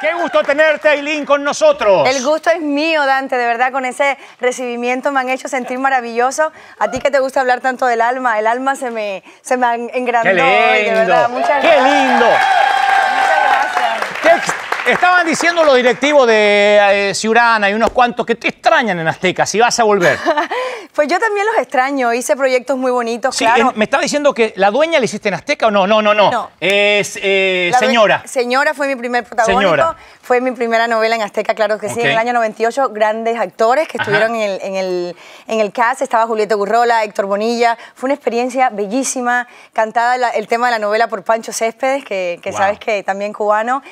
Qué gusto tenerte, Aileen, con nosotros. El gusto es mío, Dante, de verdad, con ese recibimiento me han hecho sentir maravilloso. A ti que te gusta hablar tanto del alma, el alma se me, se me engrandó. Qué lindo. de verdad. Muchas Qué lindo. Muchas gracias. estaban diciendo los directivos de eh, Ciurana y unos cuantos que te extrañan en Azteca, si vas a volver. Pues yo también los extraño, hice proyectos muy bonitos, claro. me estaba diciendo que la dueña le hiciste en Azteca o no, no, no, no. Es eh, señora. Señora fue mi primer protagonista. Fue mi primera novela en Azteca, claro que sí. En el año 98, grandes actores que estuvieron en el, en, el, en cast. Estaba Julieta Gurrola, Héctor Bonilla. Fue una experiencia bellísima. Cantada el tema de la novela por Pancho Céspedes, que, sabes que también cubano.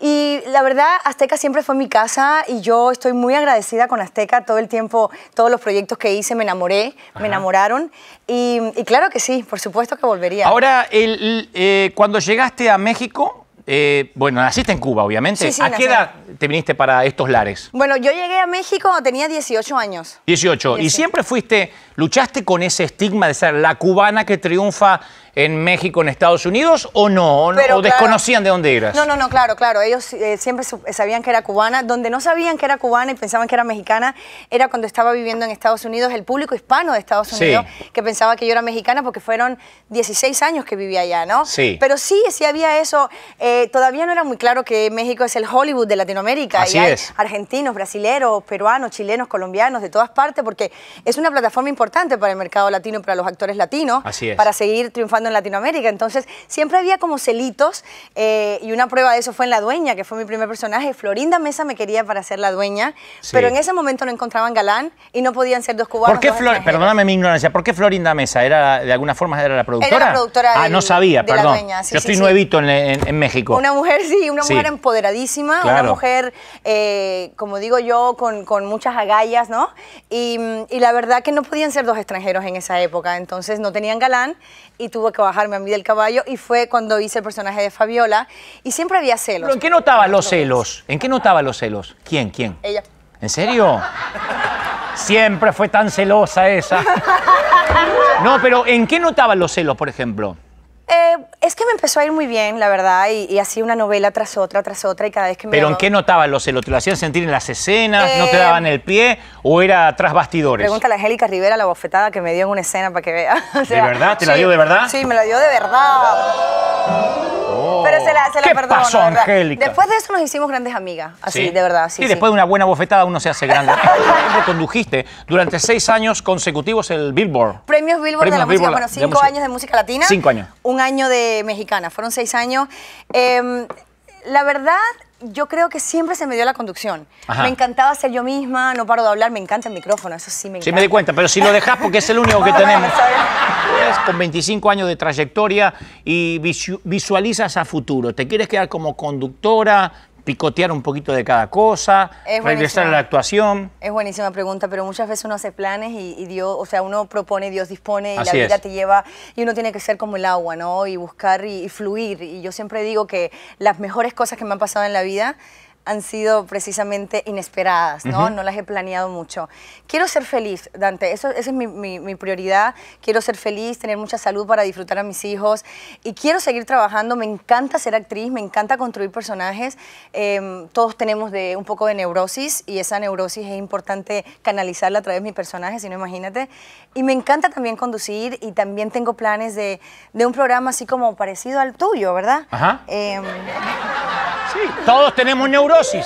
Y la verdad, Azteca siempre fue mi casa y yo estoy muy agradecida con Azteca todo el tiempo, todos los proyectos que hice enamoré, me enamoraron. Y, claro que sí, por supuesto que volvería. Ahora, el, eh, cuando llegaste a México, eh, bueno, naciste en Cuba, obviamente. ¿A qué edad te viniste para estos lares? Bueno, yo llegué a México cuando tenía 18 años. 18. ¿Y siempre fuiste, luchaste con ese estigma de ser la cubana que triunfa en México, en Estados Unidos, o no, o, desconocían de dónde eras. No, no, no, claro, claro. Ellos eh, siempre eh, sabían que era cubana. Donde no sabían que era cubana y pensaban que era mexicana era cuando estaba viviendo en Estados Unidos, el público hispano de Estados Unidos, que pensaba que yo era mexicana porque fueron 16 años que vivía allá, ¿no? Sí. Pero sí, sí había eso. Eh, todavía no era muy claro que México es el Hollywood de Latinoamérica. Así y hay Argentinos, brasileros, peruanos, chilenos, colombianos, de todas partes, porque es una plataforma importante para el mercado latino, y para los actores latinos, Así es. para seguir triunfando en Latinoamérica. Entonces, siempre había como celitos eh, y una prueba de eso fue en La Dueña, que fue mi primer personaje. Florinda Mesa me quería para ser La Dueña, pero en ese momento no encontraban galán y no podían ser dos cubanos. ¿Por qué Perdóname mi ignorancia, ¿por qué Florinda Mesa? ¿Era de alguna forma era la productora? Era la productora Ah, no sabía, perdón. Yo estoy nuevito en, México. Una mujer, sí, una mujer empoderadísima, una mujer, eh, como digo yo, con, muchas agallas, ¿no? Y, y la verdad que no podían ser dos extranjeros en esa época, entonces no tenían galán y tuvo que bajarme a mí del caballo y fue cuando hice el personaje de Fabiola y siempre había celos. en qué notaba los celos? ¿En qué notaba los celos? ¿Quién? ¿Quién? Ella. ¿En serio? siempre fue tan celosa esa. No, pero ¿en qué notaba los celos, por ejemplo? que me empezó a ir muy bien, la verdad, y, y hacía una novela tras otra, tras otra, y cada vez que me... ¿Pero en qué notaban los celos? ¿Te lo hacían sentir en las escenas? ¿No te eh, daban el pie? ¿O era tras bastidores? Pregúntale a Angélica Rivera la bofetada que me dio en una escena para que vea. ¿De verdad? ¿Te la dio de verdad? Sí, me la dio de verdad. Oh. Pero se la, se la ¿Qué Después de eso nos hicimos grandes amigas, así, de verdad. Sí, y después de una buena bofetada uno se hace grande. condujiste durante seis años consecutivos el Billboard. Premios Billboard de la música, bueno, cinco años de música latina. Cinco años. Un año de mexicana, fueron seis años. Em, la verdad, yo creo que siempre se me dio la conducción. Me encantaba ser yo misma, no paro de hablar, me encanta el micrófono, eso sí me encanta. Sí, me di cuenta, pero si lo dejas porque es el único que tenemos. con 25 años de trayectoria y visualizas a futuro. ¿Te quieres quedar como conductora? picotear un poquito de cada cosa, regresar a la actuación. Es buenísima pregunta, pero muchas veces uno hace planes y, Dios, o sea, uno propone, y Dios dispone y la vida te lleva y uno tiene que ser como el agua, ¿no? Y buscar y fluir. Y yo siempre digo que las mejores cosas que me han pasado en la vida han sido precisamente inesperadas, ¿no? No las he planeado mucho. Quiero ser feliz, Dante, eso, esa es mi, prioridad. Quiero ser feliz, tener mucha salud para disfrutar a mis hijos y quiero seguir trabajando. Me encanta ser actriz, me encanta construir personajes. Em, todos tenemos de, un poco de neurosis y esa neurosis es importante canalizarla a través de mi personaje, si no imagínate. Y me encanta también conducir y también tengo planes de, de un programa así como parecido al tuyo, ¿verdad? Ajá. Em, todos tenemos neurosis.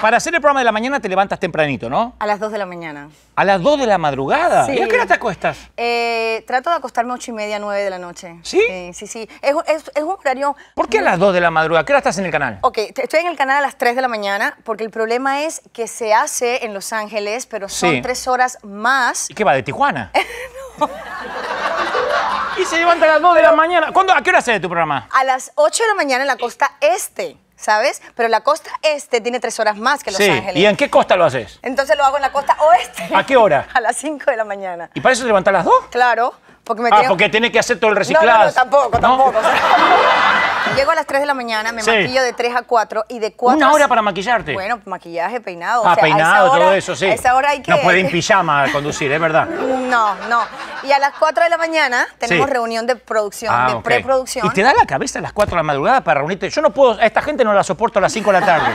Para hacer el programa de la mañana te levantas tempranito, ¿no? A las 2 de la mañana. ¿A las 2 de la madrugada? ¿Y a qué hora te acuestas? Eh, trato de acostarme a 8 y media, 9 de la noche. ¿Sí? Sí, sí, sí. Es, un horario... ¿Por qué a las 2 de la madrugada? ¿Qué hora estás en el canal? Ok, estoy en el canal a las 3 de la mañana porque el problema es que se hace en Los Ángeles, pero son tres horas más. ¿Y qué va, de Tijuana? Y se levanta a las 2 de la mañana. ¿Cuándo, ¿A qué hora sale tu programa? A las 8 de la mañana en la costa este. ¿Sabes? Pero la costa este tiene 3 horas más que Los sí. Ángeles. ¿Y en qué costa lo haces? Entonces lo hago en la costa oeste. ¿A qué hora? A las 5 de la mañana. ¿Y para eso se levanta a las 2? Claro porque me ah, porque tiene que hacer todo el reciclado. No, no, tampoco, tampoco. llego a las 3 de la mañana, me maquillo de 3 a 4 y de 4 ¿Una hora para maquillarte? Bueno, maquillaje, peinado. Ah, peinado, todo eso, sí. A esa hora hay que... No puede en pijama conducir, es verdad. No, no. Y a las 4 de la mañana tenemos reunión de producción, ah, de preproducción. ¿Y te da la cabeza a las 4 de la madrugada para reunirte? Yo no puedo, a esta gente no la soporto a las 5 de la tarde.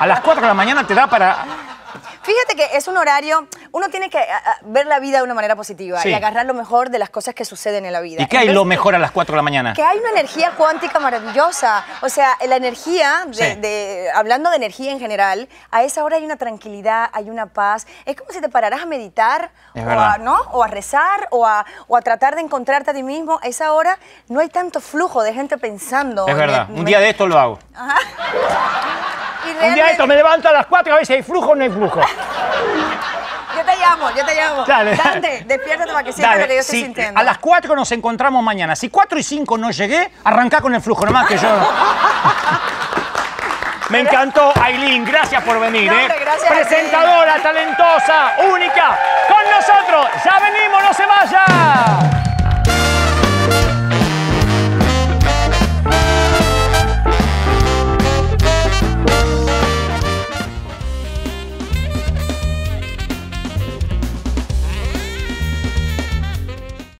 a las 4 de la mañana te da para... Fíjate que es un horario uno tiene que ver la vida de una manera positiva y agarrar lo mejor de las cosas que suceden en la vida. ¿Y qué hay lo mejor a las 4 de la mañana? Que hay una energía cuántica maravillosa. O sea, la energía, de, hablando de energía en general, a esa hora hay una tranquilidad, hay una paz. Es como si te pararás a meditar, o ¿no? o a rezar, o a, tratar de encontrarte a ti mismo. A esa hora no hay tanto flujo de gente pensando. Es verdad. Un día de esto lo hago. Un día esto me levanto a las 4 a ver si hay flujo o no hay flujo. yo te llamo. Dale. Dante, despiértate para que siempre lo que yo estoy sintiendo. A las 4 nos encontramos mañana. Si 4 y 5 no llegué, arranca con el flujo, nomás que yo... Me encantó, Aileen. Gracias por venir. eh. Presentadora, talentosa, única. Con nosotros. Ya venimos, no se vaya.